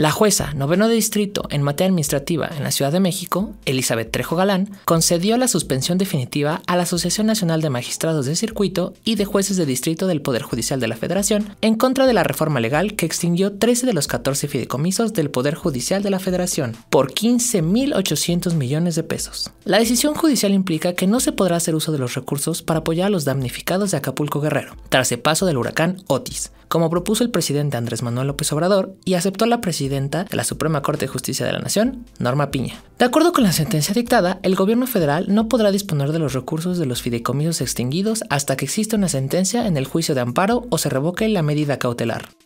La jueza noveno de distrito en materia administrativa en la Ciudad de México, Elizabeth Trejo Galán, concedió la suspensión definitiva a la Asociación Nacional de Magistrados de Circuito y de Jueces de Distrito del Poder Judicial de la Federación en contra de la reforma legal que extinguió 13 de los 14 fideicomisos del Poder Judicial de la Federación por 15.800 millones de pesos. La decisión judicial implica que no se podrá hacer uso de los recursos para apoyar a los damnificados de Acapulco Guerrero, tras el paso del huracán Otis, como propuso el presidente Andrés Manuel López Obrador y aceptó la presidenta de la Suprema Corte de Justicia de la Nación, Norma Piña. De acuerdo con la sentencia dictada, el gobierno federal no podrá disponer de los recursos de los fideicomisos extinguidos hasta que exista una sentencia en el juicio de amparo o se revoque la medida cautelar.